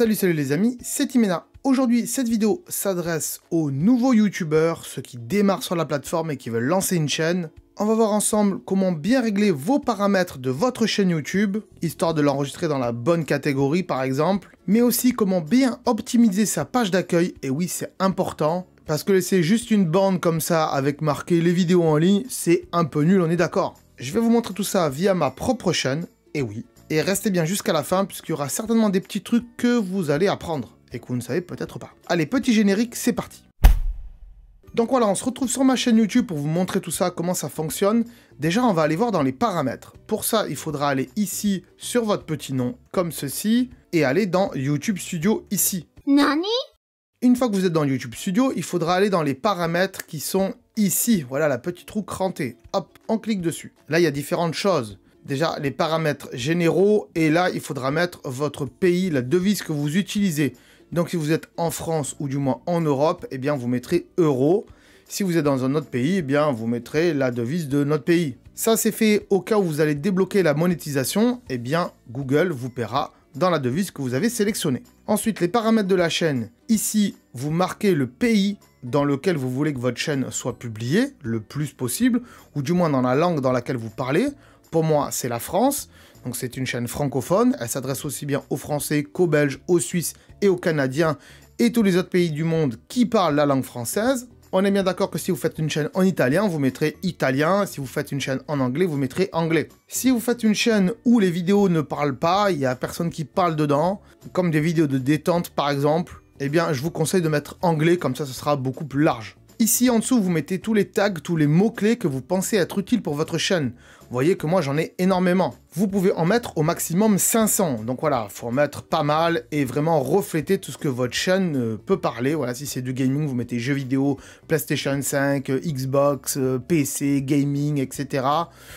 Salut salut les amis, c'est Imena. Aujourd'hui, cette vidéo s'adresse aux nouveaux youtubeurs, ceux qui démarrent sur la plateforme et qui veulent lancer une chaîne. On va voir ensemble comment bien régler vos paramètres de votre chaîne YouTube, histoire de l'enregistrer dans la bonne catégorie par exemple, mais aussi comment bien optimiser sa page d'accueil, et oui c'est important, parce que laisser juste une bande comme ça avec marqué les vidéos en ligne, c'est un peu nul, on est d'accord. Je vais vous montrer tout ça via ma propre chaîne, et oui, et restez bien jusqu'à la fin, puisqu'il y aura certainement des petits trucs que vous allez apprendre et que vous ne savez peut-être pas. Allez, petit générique, c'est parti donc voilà, on se retrouve sur ma chaîne YouTube pour vous montrer tout ça, comment ça fonctionne. Déjà, on va aller voir dans les paramètres. Pour ça, il faudra aller ici, sur votre petit nom, comme ceci, et aller dans YouTube Studio ici. Nani Une fois que vous êtes dans YouTube Studio, il faudra aller dans les paramètres qui sont ici. Voilà, la petite roue crantée. Hop, on clique dessus. Là, il y a différentes choses déjà les paramètres généraux et là il faudra mettre votre pays, la devise que vous utilisez. Donc si vous êtes en France ou du moins en Europe, eh bien vous mettrez euro. Si vous êtes dans un autre pays, eh bien vous mettrez la devise de notre pays. Ça c'est fait au cas où vous allez débloquer la monétisation, eh bien Google vous paiera dans la devise que vous avez sélectionnée. Ensuite, les paramètres de la chaîne. Ici, vous marquez le pays dans lequel vous voulez que votre chaîne soit publiée le plus possible, ou du moins dans la langue dans laquelle vous parlez pour moi, c'est la France. Donc c'est une chaîne francophone. Elle s'adresse aussi bien aux Français qu'aux Belges, aux Suisses et aux Canadiens et tous les autres pays du monde qui parlent la langue française. On est bien d'accord que si vous faites une chaîne en italien, vous mettrez italien. Si vous faites une chaîne en anglais, vous mettrez anglais. Si vous faites une chaîne où les vidéos ne parlent pas, il n'y a personne qui parle dedans, comme des vidéos de détente par exemple, eh bien je vous conseille de mettre anglais, comme ça ce sera beaucoup plus large. Ici en dessous, vous mettez tous les tags, tous les mots-clés que vous pensez être utiles pour votre chaîne voyez que moi j'en ai énormément. Vous pouvez en mettre au maximum 500. Donc voilà, faut en mettre pas mal et vraiment refléter tout ce que votre chaîne euh, peut parler. Voilà, si c'est du gaming, vous mettez jeux vidéo, PlayStation 5, euh, Xbox, euh, PC, gaming, etc.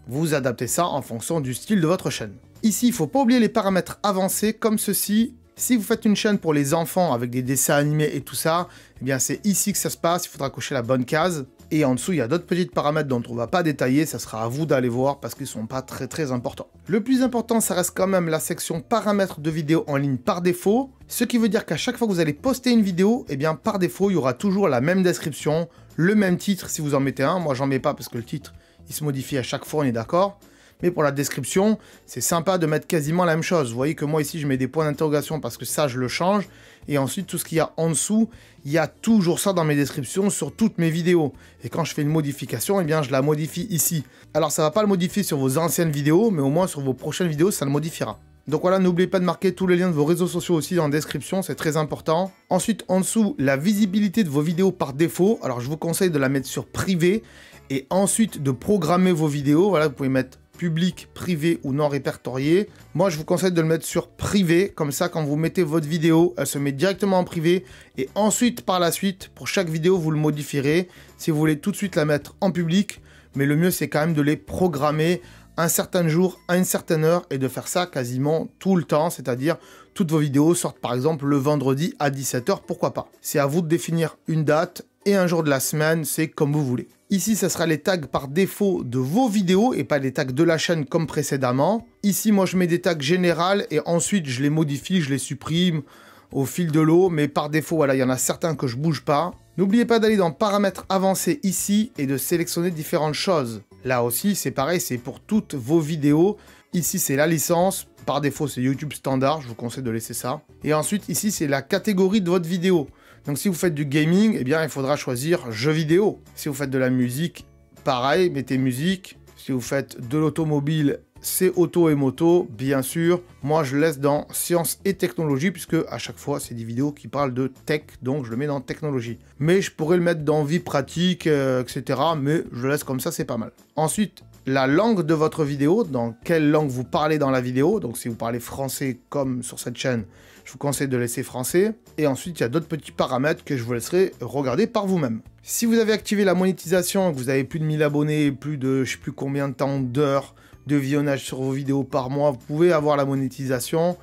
Vous adaptez ça en fonction du style de votre chaîne. Ici, il faut pas oublier les paramètres avancés comme ceci si vous faites une chaîne pour les enfants avec des dessins animés et tout ça, eh bien c'est ici que ça se passe, il faudra cocher la bonne case. Et en dessous, il y a d'autres petits paramètres dont on va pas détailler, ça sera à vous d'aller voir parce qu'ils sont pas très très importants. Le plus important, ça reste quand même la section paramètres de vidéo en ligne par défaut, ce qui veut dire qu'à chaque fois que vous allez poster une vidéo, eh bien par défaut, il y aura toujours la même description, le même titre si vous en mettez un. Moi, j'en mets pas parce que le titre, il se modifie à chaque fois, on est d'accord mais pour la description, c'est sympa de mettre quasiment la même chose. Vous voyez que moi ici, je mets des points d'interrogation parce que ça, je le change. Et ensuite, tout ce qu'il y a en dessous, il y a toujours ça dans mes descriptions sur toutes mes vidéos. Et quand je fais une modification, eh bien, je la modifie ici. Alors, ça ne va pas le modifier sur vos anciennes vidéos, mais au moins sur vos prochaines vidéos, ça le modifiera. Donc voilà, n'oubliez pas de marquer tous les liens de vos réseaux sociaux aussi dans la description, c'est très important. Ensuite, en dessous, la visibilité de vos vidéos par défaut. Alors, je vous conseille de la mettre sur privé et ensuite de programmer vos vidéos. Voilà, vous pouvez mettre public, privé ou non répertorié. Moi, je vous conseille de le mettre sur privé, comme ça, quand vous mettez votre vidéo, elle se met directement en privé. Et ensuite, par la suite, pour chaque vidéo, vous le modifierez. Si vous voulez tout de suite la mettre en public, mais le mieux, c'est quand même de les programmer un certain jour, à une certaine heure, et de faire ça quasiment tout le temps, c'est-à-dire toutes vos vidéos sortent par exemple le vendredi à 17h, pourquoi pas. C'est à vous de définir une date et un jour de la semaine, c'est comme vous voulez. Ici, ça sera les tags par défaut de vos vidéos et pas les tags de la chaîne comme précédemment. Ici, moi, je mets des tags générales et ensuite, je les modifie, je les supprime au fil de l'eau. Mais par défaut, voilà, il y en a certains que je bouge pas. N'oubliez pas d'aller dans paramètres avancés ici et de sélectionner différentes choses. Là aussi, c'est pareil, c'est pour toutes vos vidéos. Ici, c'est la licence. Par défaut, c'est YouTube standard. Je vous conseille de laisser ça. Et ensuite, ici, c'est la catégorie de votre vidéo. Donc si vous faites du gaming, eh bien il faudra choisir jeux vidéo. Si vous faites de la musique, pareil, mettez musique. Si vous faites de l'automobile, c'est auto et moto, bien sûr. Moi, je laisse dans sciences et technologie, puisque à chaque fois, c'est des vidéos qui parlent de tech, donc je le mets dans technologie. Mais je pourrais le mettre dans vie pratique, euh, etc. Mais je le laisse comme ça, c'est pas mal. Ensuite, la langue de votre vidéo, dans quelle langue vous parlez dans la vidéo. Donc, si vous parlez français comme sur cette chaîne, je vous conseille de laisser français. Et ensuite, il y a d'autres petits paramètres que je vous laisserai regarder par vous-même. Si vous avez activé la monétisation, que vous avez plus de 1000 abonnés, plus de je sais plus combien de temps d'heures de visionnage sur vos vidéos par mois, vous pouvez avoir la monétisation.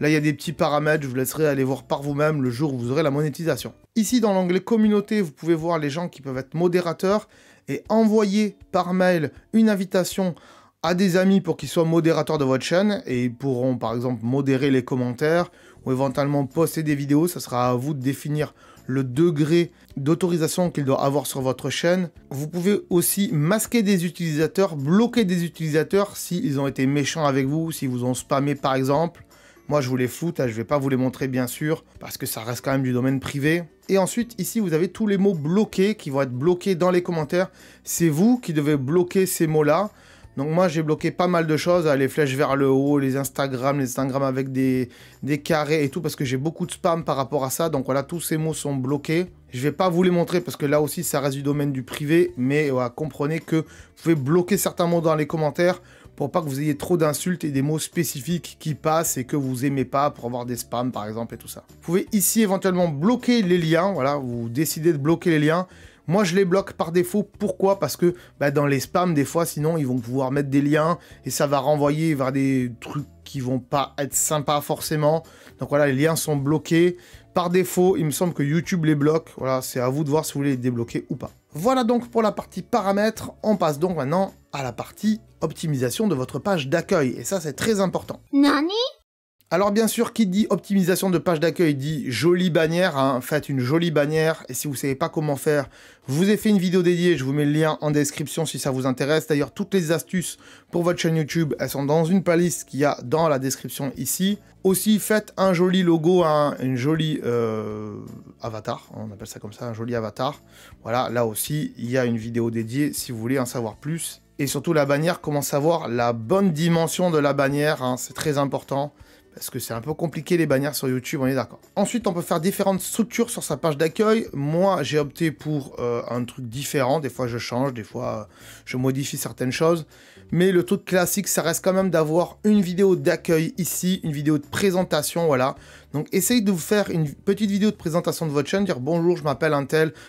Là, il y a des petits paramètres, je vous laisserai aller voir par vous-même le jour où vous aurez la monétisation. Ici, dans l'onglet communauté, vous pouvez voir les gens qui peuvent être modérateurs et envoyer par mail une invitation à des amis pour qu'ils soient modérateurs de votre chaîne et ils pourront par exemple modérer les commentaires ou éventuellement poster des vidéos. Ça sera à vous de définir le degré d'autorisation qu'il doit avoir sur votre chaîne. Vous pouvez aussi masquer des utilisateurs, bloquer des utilisateurs s'ils ont été méchants avec vous, s'ils vous ont spamé par exemple. Moi je vous les floute, hein, je ne vais pas vous les montrer bien sûr, parce que ça reste quand même du domaine privé. Et ensuite ici vous avez tous les mots bloqués qui vont être bloqués dans les commentaires. C'est vous qui devez bloquer ces mots-là. Donc moi j'ai bloqué pas mal de choses, les flèches vers le haut, les Instagram, les Instagram avec des, des carrés et tout, parce que j'ai beaucoup de spam par rapport à ça. Donc voilà, tous ces mots sont bloqués. Je vais pas vous les montrer parce que là aussi ça reste du domaine du privé, mais comprenez que vous pouvez bloquer certains mots dans les commentaires pour pas que vous ayez trop d'insultes et des mots spécifiques qui passent et que vous aimez pas pour avoir des spams par exemple et tout ça. Vous pouvez ici éventuellement bloquer les liens, voilà, vous décidez de bloquer les liens. Moi, je les bloque par défaut. Pourquoi Parce que bah, dans les spams, des fois, sinon, ils vont pouvoir mettre des liens et ça va renvoyer vers des trucs qui vont pas être sympas forcément. Donc voilà, les liens sont bloqués. Par défaut, il me semble que YouTube les bloque. Voilà, c'est à vous de voir si vous voulez les débloquer ou pas. Voilà donc pour la partie paramètres. On passe donc maintenant à la partie optimisation de votre page d'accueil. Et ça, c'est très important. Nani alors bien sûr, qui dit optimisation de page d'accueil dit jolie bannière. Hein. Faites une jolie bannière et si vous ne savez pas comment faire, je vous ai fait une vidéo dédiée, je vous mets le lien en description si ça vous intéresse. D'ailleurs, toutes les astuces pour votre chaîne YouTube, elles sont dans une playlist qu'il y a dans la description ici. Aussi, faites un joli logo, un une jolie euh, avatar, on appelle ça comme ça, un joli avatar. Voilà, là aussi, il y a une vidéo dédiée si vous voulez en savoir plus. Et surtout la bannière, comment savoir la bonne dimension de la bannière, hein. c'est très important. Parce que c'est un peu compliqué les bannières sur YouTube, on est d'accord. Ensuite, on peut faire différentes structures sur sa page d'accueil. Moi, j'ai opté pour euh, un truc différent. Des fois, je change, des fois, euh, je modifie certaines choses. Mais le truc classique, ça reste quand même d'avoir une vidéo d'accueil ici, une vidéo de présentation, voilà. Donc, essayez de vous faire une petite vidéo de présentation de votre chaîne, dire bonjour, je m'appelle un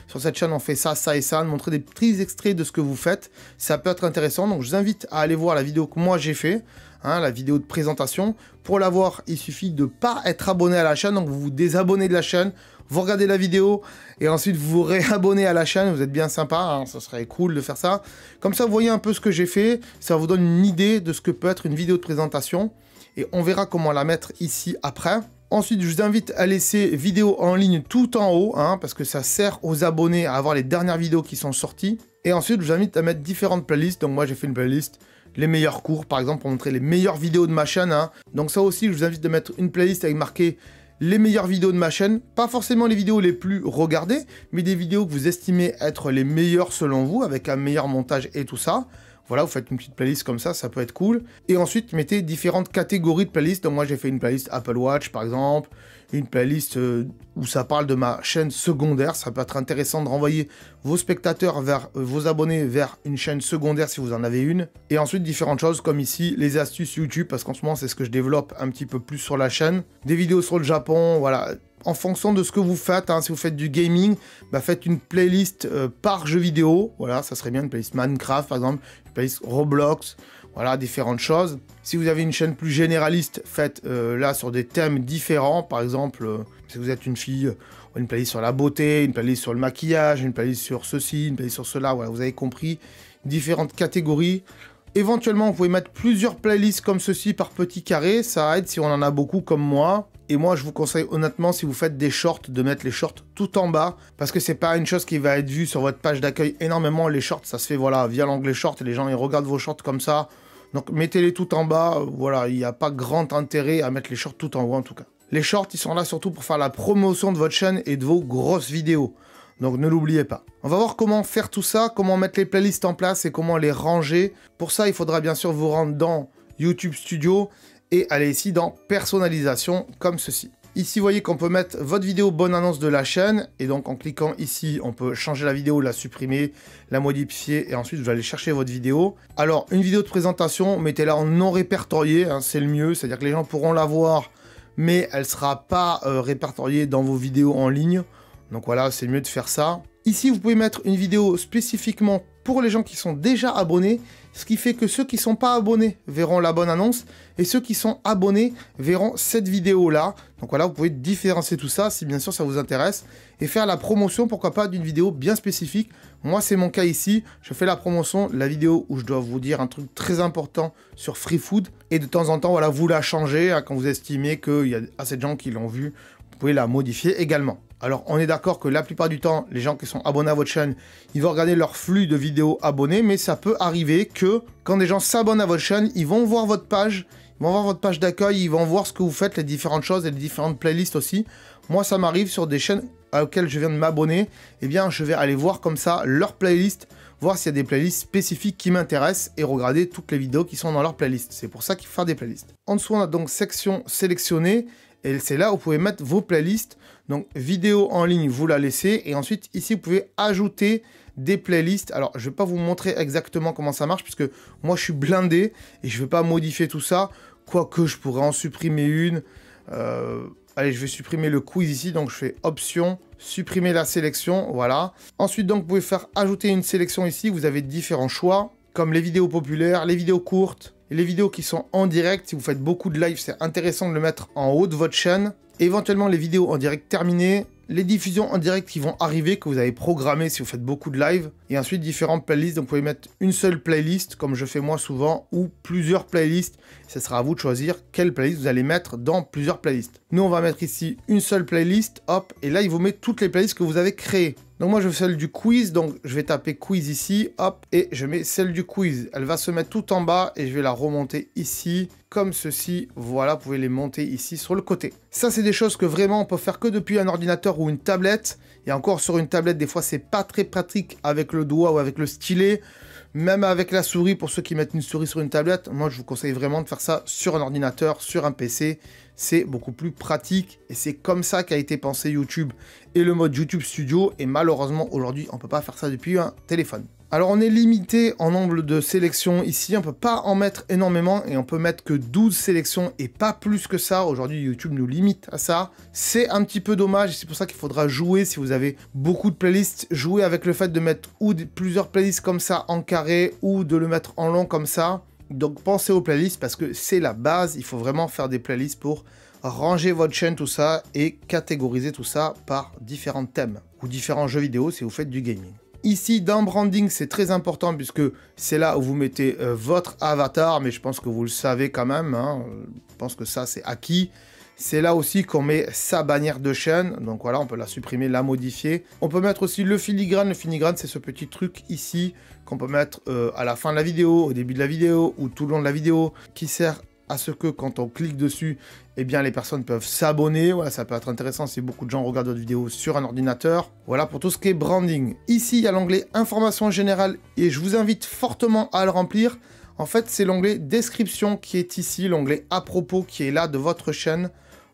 sur cette chaîne, on fait ça, ça et ça, montrer des petits extraits de ce que vous faites. Ça peut être intéressant, donc je vous invite à aller voir la vidéo que moi j'ai fait. Hein, la vidéo de présentation. Pour l'avoir, il suffit de ne pas être abonné à la chaîne, donc vous vous désabonnez de la chaîne, vous regardez la vidéo, et ensuite vous vous réabonnez à la chaîne, vous êtes bien sympa, hein, ça serait cool de faire ça. Comme ça, vous voyez un peu ce que j'ai fait, ça vous donne une idée de ce que peut être une vidéo de présentation, et on verra comment la mettre ici après. Ensuite, je vous invite à laisser vidéo en ligne tout en haut, hein, parce que ça sert aux abonnés à avoir les dernières vidéos qui sont sorties. Et ensuite, je vous invite à mettre différentes playlists. Donc moi, j'ai fait une playlist les meilleurs cours, par exemple, pour montrer les meilleures vidéos de ma chaîne. Hein. Donc ça aussi, je vous invite de mettre une playlist avec marqué les meilleures vidéos de ma chaîne, pas forcément les vidéos les plus regardées, mais des vidéos que vous estimez être les meilleures selon vous, avec un meilleur montage et tout ça. Voilà, vous faites une petite playlist comme ça, ça peut être cool. Et ensuite, mettez différentes catégories de playlist, Donc moi, j'ai fait une playlist Apple Watch, par exemple, une playlist euh, où ça parle de ma chaîne secondaire. Ça peut être intéressant de renvoyer vos spectateurs vers euh, vos abonnés vers une chaîne secondaire si vous en avez une. Et ensuite différentes choses comme ici les astuces YouTube parce qu'en ce moment c'est ce que je développe un petit peu plus sur la chaîne. Des vidéos sur le Japon, voilà. En fonction de ce que vous faites, hein, si vous faites du gaming, bah, faites une playlist euh, par jeu vidéo. Voilà, ça serait bien une playlist Minecraft par exemple, une playlist Roblox, voilà, différentes choses. Si vous avez une chaîne plus généraliste, faites euh, là sur des thèmes différents. Par exemple, euh, si vous êtes une fille, une playlist sur la beauté, une playlist sur le maquillage, une playlist sur ceci, une playlist sur cela. Voilà, vous avez compris. Différentes catégories. Éventuellement, vous pouvez mettre plusieurs playlists comme ceci par petits carrés. Ça aide si on en a beaucoup comme moi. Et moi, je vous conseille honnêtement, si vous faites des shorts, de mettre les shorts tout en bas. Parce que c'est pas une chose qui va être vue sur votre page d'accueil énormément. Les shorts, ça se fait voilà via l'onglet shorts. Les gens, ils regardent vos shorts comme ça. Donc mettez-les tout en bas, voilà, il n'y a pas grand intérêt à mettre les shorts tout en haut en tout cas. Les shorts, ils sont là surtout pour faire la promotion de votre chaîne et de vos grosses vidéos. Donc ne l'oubliez pas. On va voir comment faire tout ça, comment mettre les playlists en place et comment les ranger. Pour ça, il faudra bien sûr vous rendre dans YouTube Studio et aller ici dans personnalisation comme ceci. Ici, vous voyez qu'on peut mettre votre vidéo bonne annonce de la chaîne. Et donc, en cliquant ici, on peut changer la vidéo, la supprimer, la modifier. Et ensuite, vous allez chercher votre vidéo. Alors, une vidéo de présentation, mettez-la en non répertorié. Hein, c'est le mieux. C'est-à-dire que les gens pourront la voir, mais elle ne sera pas euh, répertoriée dans vos vidéos en ligne. Donc voilà, c'est mieux de faire ça. Ici, vous pouvez mettre une vidéo spécifiquement pour les gens qui sont déjà abonnés, ce qui fait que ceux qui sont pas abonnés verront la bonne annonce et ceux qui sont abonnés verront cette vidéo-là. Donc voilà, vous pouvez différencier tout ça si bien sûr ça vous intéresse et faire la promotion, pourquoi pas, d'une vidéo bien spécifique. Moi, c'est mon cas ici, je fais la promotion, la vidéo où je dois vous dire un truc très important sur Free Food et de temps en temps, voilà, vous la changez hein, quand vous estimez qu'il y a assez de gens qui l'ont vu vous pouvez la modifier également. Alors on est d'accord que la plupart du temps, les gens qui sont abonnés à votre chaîne, ils vont regarder leur flux de vidéos abonnés, mais ça peut arriver que quand des gens s'abonnent à votre chaîne, ils vont voir votre page, ils vont voir votre page d'accueil, ils vont voir ce que vous faites, les différentes choses et les différentes playlists aussi. Moi ça m'arrive sur des chaînes auxquelles je viens de m'abonner, eh bien je vais aller voir comme ça leur playlist, voir s'il y a des playlists spécifiques qui m'intéressent et regarder toutes les vidéos qui sont dans leur playlist. C'est pour ça qu'il faut faire des playlists. En dessous on a donc section sélectionnée et c'est là où vous pouvez mettre vos playlists. Donc vidéo en ligne, vous la laissez. Et ensuite, ici, vous pouvez ajouter des playlists. Alors, je ne vais pas vous montrer exactement comment ça marche, puisque moi, je suis blindé et je ne vais pas modifier tout ça. Quoique, je pourrais en supprimer une. Euh, allez, je vais supprimer le quiz ici. Donc, je fais option, supprimer la sélection. Voilà. Ensuite, donc, vous pouvez faire ajouter une sélection ici. Vous avez différents choix, comme les vidéos populaires, les vidéos courtes, les vidéos qui sont en direct, si vous faites beaucoup de live, c'est intéressant de le mettre en haut de votre chaîne. Éventuellement les vidéos en direct terminées, les diffusions en direct qui vont arriver, que vous avez programmées si vous faites beaucoup de live et ensuite différentes playlists. Donc vous pouvez mettre une seule playlist, comme je fais moi souvent, ou plusieurs playlists. Ce sera à vous de choisir quelle playlist vous allez mettre dans plusieurs playlists. Nous, on va mettre ici une seule playlist, hop, et là, il vous met toutes les playlists que vous avez créées. Donc moi, je fais celle du quiz, donc je vais taper quiz ici, hop, et je mets celle du quiz. Elle va se mettre tout en bas et je vais la remonter ici, comme ceci. Voilà, vous pouvez les monter ici sur le côté. Ça, c'est des choses que vraiment on peut faire que depuis un ordinateur ou une tablette. Et encore sur une tablette, des fois, c'est pas très pratique avec le doigt ou avec le stylet. Même avec la souris, pour ceux qui mettent une souris sur une tablette, moi je vous conseille vraiment de faire ça sur un ordinateur, sur un PC. C'est beaucoup plus pratique et c'est comme ça qu'a été pensé YouTube le mode YouTube Studio et malheureusement aujourd'hui on peut pas faire ça depuis un téléphone. Alors on est limité en nombre de sélections ici, on peut pas en mettre énormément et on peut mettre que 12 sélections et pas plus que ça. Aujourd'hui YouTube nous limite à ça. C'est un petit peu dommage c'est pour ça qu'il faudra jouer si vous avez beaucoup de playlists, jouer avec le fait de mettre ou plusieurs playlists comme ça en carré ou de le mettre en long comme ça. Donc pensez aux playlists parce que c'est la base, il faut vraiment faire des playlists pour ranger votre chaîne, tout ça, et catégoriser tout ça par différents thèmes ou différents jeux vidéo si vous faites du gaming. Ici, dans branding, c'est très important puisque c'est là où vous mettez euh, votre avatar, mais je pense que vous le savez quand même. Hein. je pense que ça, c'est acquis. C'est là aussi qu'on met sa bannière de chaîne. Donc voilà, on peut la supprimer, la modifier. On peut mettre aussi le filigrane. Le filigrane, c'est ce petit truc ici qu'on peut mettre euh, à la fin de la vidéo, au début de la vidéo ou tout le long de la vidéo qui sert à ce que quand on clique dessus, eh bien les personnes peuvent s'abonner. Voilà, ça peut être intéressant si beaucoup de gens regardent votre vidéo sur un ordinateur. Voilà pour tout ce qui est branding. Ici, il y a l'onglet information générale et je vous invite fortement à le remplir. En fait, c'est l'onglet description qui est ici, l'onglet à propos qui est là de votre chaîne.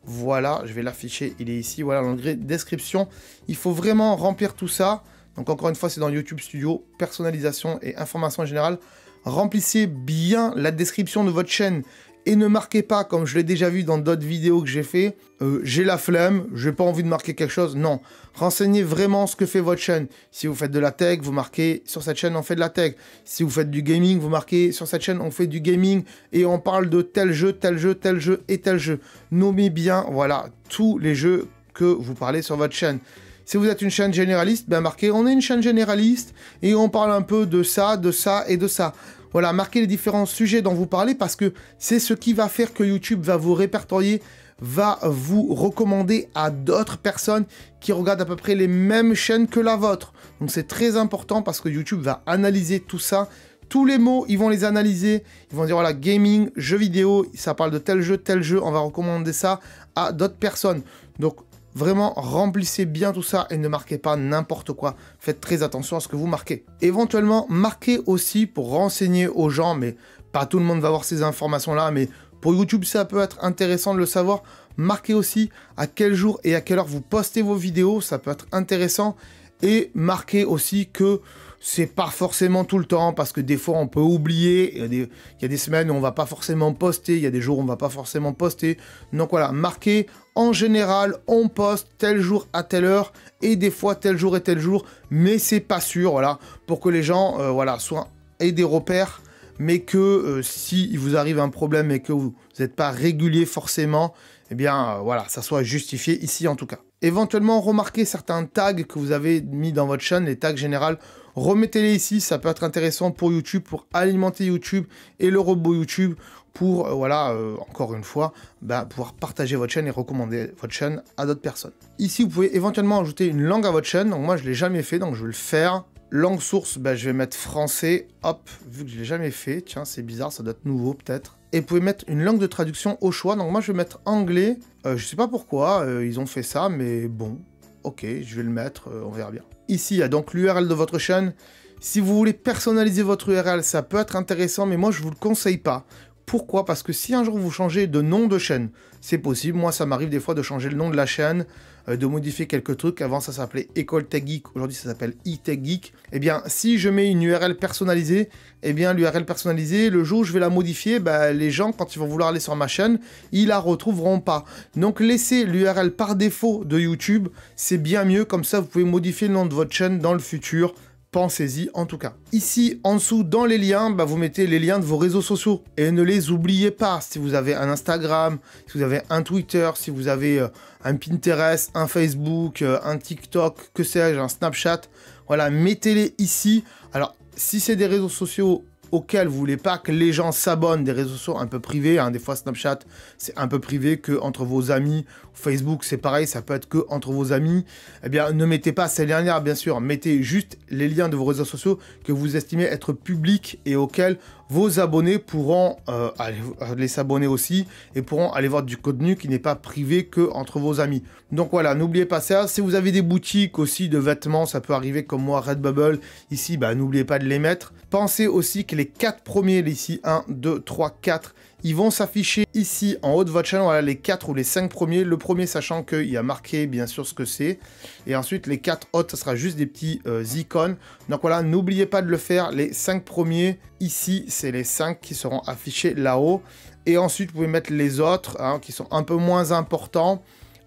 Voilà, je vais l'afficher, il est ici. Voilà l'onglet description. Il faut vraiment remplir tout ça. Donc encore une fois, c'est dans YouTube Studio, personnalisation et information générale. Remplissez bien la description de votre chaîne et ne marquez pas, comme je l'ai déjà vu dans d'autres vidéos que j'ai fait, euh, j'ai la flemme, j'ai pas envie de marquer quelque chose. Non, renseignez vraiment ce que fait votre chaîne. Si vous faites de la tech, vous marquez sur cette chaîne, on fait de la tech. Si vous faites du gaming, vous marquez sur cette chaîne, on fait du gaming et on parle de tel jeu, tel jeu, tel jeu et tel jeu. Nommez bien, voilà, tous les jeux que vous parlez sur votre chaîne. Si vous êtes une chaîne généraliste, ben marquez, on est une chaîne généraliste et on parle un peu de ça, de ça et de ça. Voilà, marquez les différents sujets dont vous parlez parce que c'est ce qui va faire que YouTube va vous répertorier, va vous recommander à d'autres personnes qui regardent à peu près les mêmes chaînes que la vôtre. Donc c'est très important parce que YouTube va analyser tout ça tous les mots, ils vont les analyser. Ils vont dire voilà, gaming, jeux vidéo, ça parle de tel jeu, tel jeu, on va recommander ça à d'autres personnes. Donc Vraiment, remplissez bien tout ça et ne marquez pas n'importe quoi. Faites très attention à ce que vous marquez. Éventuellement, marquez aussi pour renseigner aux gens, mais pas tout le monde va voir ces informations-là, mais pour YouTube, ça peut être intéressant de le savoir. Marquez aussi à quel jour et à quelle heure vous postez vos vidéos, ça peut être intéressant. Et marquez aussi que c'est pas forcément tout le temps parce que des fois on peut oublier. Il y, a des, semaines où on va pas forcément poster, il y a des jours où on va pas forcément poster. Donc voilà, marquez en général on poste tel jour à telle heure et des fois tel jour et tel jour, mais c'est pas sûr. Voilà, pour que les gens euh, voilà soient aient des repères, mais que euh, si il vous arrive un problème et que vous n'êtes pas régulier forcément, eh bien euh, voilà, ça soit justifié ici en tout cas éventuellement remarquez certains tags que vous avez mis dans votre chaîne, les tags générales. Remettez-les ici, ça peut être intéressant pour YouTube, pour alimenter YouTube et le robot YouTube pour, euh, voilà, euh, encore une fois, bah, pouvoir partager votre chaîne et recommander votre chaîne à d'autres personnes. Ici, vous pouvez éventuellement ajouter une langue à votre chaîne. Donc moi, je ne l'ai jamais fait, donc je vais le faire. Langue source, bah, je vais mettre français. Hop, vu que je l'ai jamais fait. Tiens, c'est bizarre, ça doit être nouveau peut-être. Et vous pouvez mettre une langue de traduction au choix. Donc moi, je vais mettre anglais. Euh, je sais pas pourquoi euh, ils ont fait ça, mais bon. Ok, je vais le mettre, euh, on verra bien. Ici, il y a donc l'URL de votre chaîne. Si vous voulez personnaliser votre URL, ça peut être intéressant, mais moi, je ne vous le conseille pas. Pourquoi Parce que si un jour vous changez de nom de chaîne, c'est possible. Moi, ça m'arrive des fois de changer le nom de la chaîne. Euh, de modifier quelques trucs. Avant, ça s'appelait École Tech Geek. Aujourd'hui, ça s'appelle e Geek. Eh bien, si je mets une URL personnalisée, eh bien, l'URL personnalisée, le jour où je vais la modifier, bah, les gens, quand ils vont vouloir aller sur ma chaîne, ils la retrouveront pas. Donc, laisser l'URL par défaut de YouTube, c'est bien mieux. Comme ça, vous pouvez modifier le nom de votre chaîne dans le futur pensez-y en tout cas. Ici, en dessous, dans les liens, bah, vous mettez les liens de vos réseaux sociaux. Et ne les oubliez pas, si vous avez un Instagram, si vous avez un Twitter, si vous avez euh, un Pinterest, un Facebook, euh, un TikTok, que sais-je, un Snapchat, voilà, mettez-les ici. Alors, si c'est des réseaux sociaux auquel vous voulez pas que les gens s'abonnent des réseaux sociaux un peu privés. Hein. des fois, Snapchat, c'est un peu privé que entre vos amis. Facebook, c'est pareil, ça peut être que entre vos amis. Eh bien, ne mettez pas ces dernières bien sûr. Mettez juste les liens de vos réseaux sociaux que vous estimez être publics et auxquels vos abonnés pourront euh, aller, euh, les s'abonner aussi et pourront aller voir du contenu qui n'est pas privé que entre vos amis. Donc voilà, n'oubliez pas ça. Si vous avez des boutiques aussi de vêtements, ça peut arriver comme moi, Redbubble, ici, bah, n'oubliez pas de les mettre. Pensez aussi que les quatre premiers, ici 1, 2, 3, 4, ils vont s'afficher ici en haut de votre chaîne, voilà les 4 ou les 5 premiers, le premier sachant qu'il y a marqué bien sûr ce que c'est. Et ensuite les 4 autres, ce sera juste des petits euh, icônes. Donc voilà, n'oubliez pas de le faire, les 5 premiers, ici c'est les 5 qui seront affichés là-haut. Et ensuite vous pouvez mettre les autres hein, qui sont un peu moins importants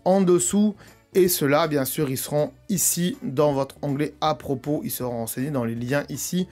en dessous. Et ceux-là, bien sûr, ils seront ici dans votre onglet à propos. Ils seront renseignés dans les liens ici.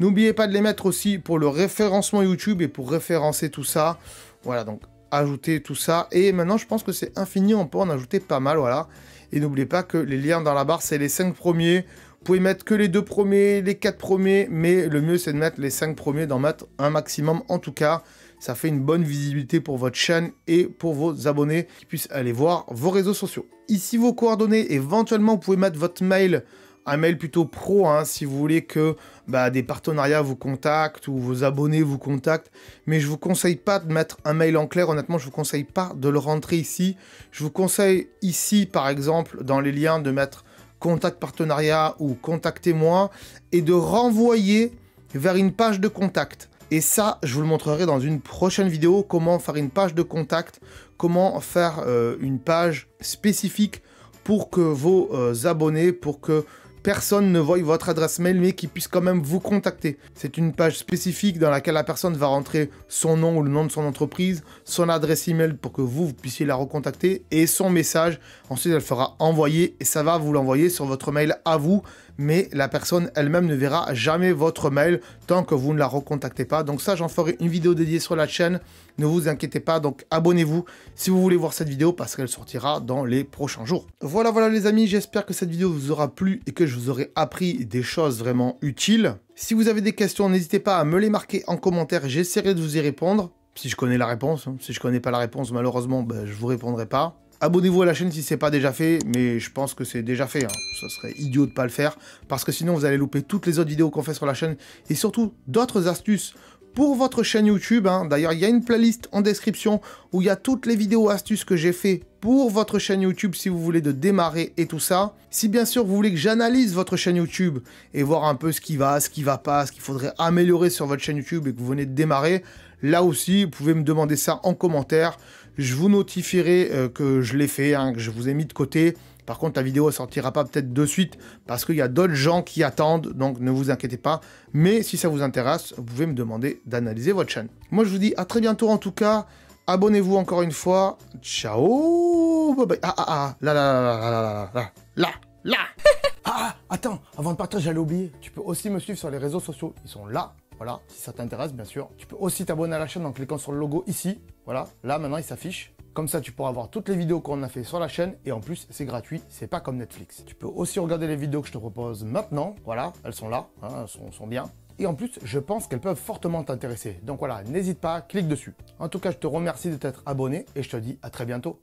N'oubliez pas de les mettre aussi pour le référencement YouTube et pour référencer tout ça. Voilà, donc ajouter tout ça. Et maintenant, je pense que c'est infini, on peut en ajouter pas mal, voilà. Et n'oubliez pas que les liens dans la barre, c'est les 5 premiers. Vous pouvez mettre que les deux premiers, les quatre premiers, mais le mieux c'est de mettre les 5 premiers, d'en mettre un maximum en tout cas. Ça fait une bonne visibilité pour votre chaîne et pour vos abonnés qui puissent aller voir vos réseaux sociaux. Ici vos coordonnées, éventuellement vous pouvez mettre votre mail un mail plutôt pro hein, si vous voulez que bah, des partenariats vous contactent ou vos abonnés vous contactent. Mais je vous conseille pas de mettre un mail en clair. Honnêtement, je vous conseille pas de le rentrer ici. Je vous conseille ici, par exemple, dans les liens, de mettre contact partenariat ou contactez-moi et de renvoyer vers une page de contact. Et ça, je vous le montrerai dans une prochaine vidéo, comment faire une page de contact, comment faire euh, une page spécifique pour que vos euh, abonnés, pour que personne ne voit votre adresse mail, mais qui puisse quand même vous contacter. C'est une page spécifique dans laquelle la personne va rentrer son nom ou le nom de son entreprise, son adresse email pour que vous, vous puissiez la recontacter et son message. Ensuite, elle fera envoyer et ça va vous l'envoyer sur votre mail à vous mais la personne elle-même ne verra jamais votre mail tant que vous ne la recontactez pas. Donc ça, j'en ferai une vidéo dédiée sur la chaîne. Ne vous inquiétez pas, donc abonnez-vous si vous voulez voir cette vidéo parce qu'elle sortira dans les prochains jours. Voilà, voilà les amis, j'espère que cette vidéo vous aura plu et que je vous aurai appris des choses vraiment utiles. Si vous avez des questions, n'hésitez pas à me les marquer en commentaire, j'essaierai de vous y répondre. Si je connais la réponse, hein. si je connais pas la réponse, malheureusement, je ben, je vous répondrai pas. Abonnez-vous à la chaîne si ce n'est pas déjà fait, mais je pense que c'est déjà fait. Ce hein. serait idiot de ne pas le faire, parce que sinon vous allez louper toutes les autres vidéos qu'on fait sur la chaîne, et surtout d'autres astuces pour votre chaîne YouTube. Hein. D'ailleurs, il y a une playlist en description où il y a toutes les vidéos astuces que j'ai fait pour votre chaîne YouTube si vous voulez de démarrer et tout ça. Si bien sûr vous voulez que j'analyse votre chaîne YouTube et voir un peu ce qui va, ce qui va pas, ce qu'il faudrait améliorer sur votre chaîne YouTube et que vous venez de démarrer, là aussi vous pouvez me demander ça en commentaire. Je vous notifierai euh, que je l'ai fait, hein, que je vous ai mis de côté. Par contre, la vidéo ne sortira pas peut-être de suite parce qu'il y a d'autres gens qui attendent, donc ne vous inquiétez pas. Mais si ça vous intéresse, vous pouvez me demander d'analyser votre chaîne. Moi, je vous dis à très bientôt en tout cas. Abonnez-vous encore une fois. Ciao. Ah ah ah. Là là là là là là là là. ah attends. Avant de partir, j'allais oublier. Tu peux aussi me suivre sur les réseaux sociaux. Ils sont là voilà, si ça t'intéresse, bien sûr. Tu peux aussi t'abonner à la chaîne en cliquant sur le logo ici. Voilà, là maintenant il s'affiche. Comme ça, tu pourras voir toutes les vidéos qu'on a fait sur la chaîne et en plus, c'est gratuit, c'est pas comme Netflix. Tu peux aussi regarder les vidéos que je te propose maintenant. Voilà, elles sont là, hein, elles sont bien. Et en plus, je pense qu'elles peuvent fortement t'intéresser. Donc voilà, n'hésite pas, clique dessus. En tout cas, je te remercie de t'être abonné et je te dis à très bientôt.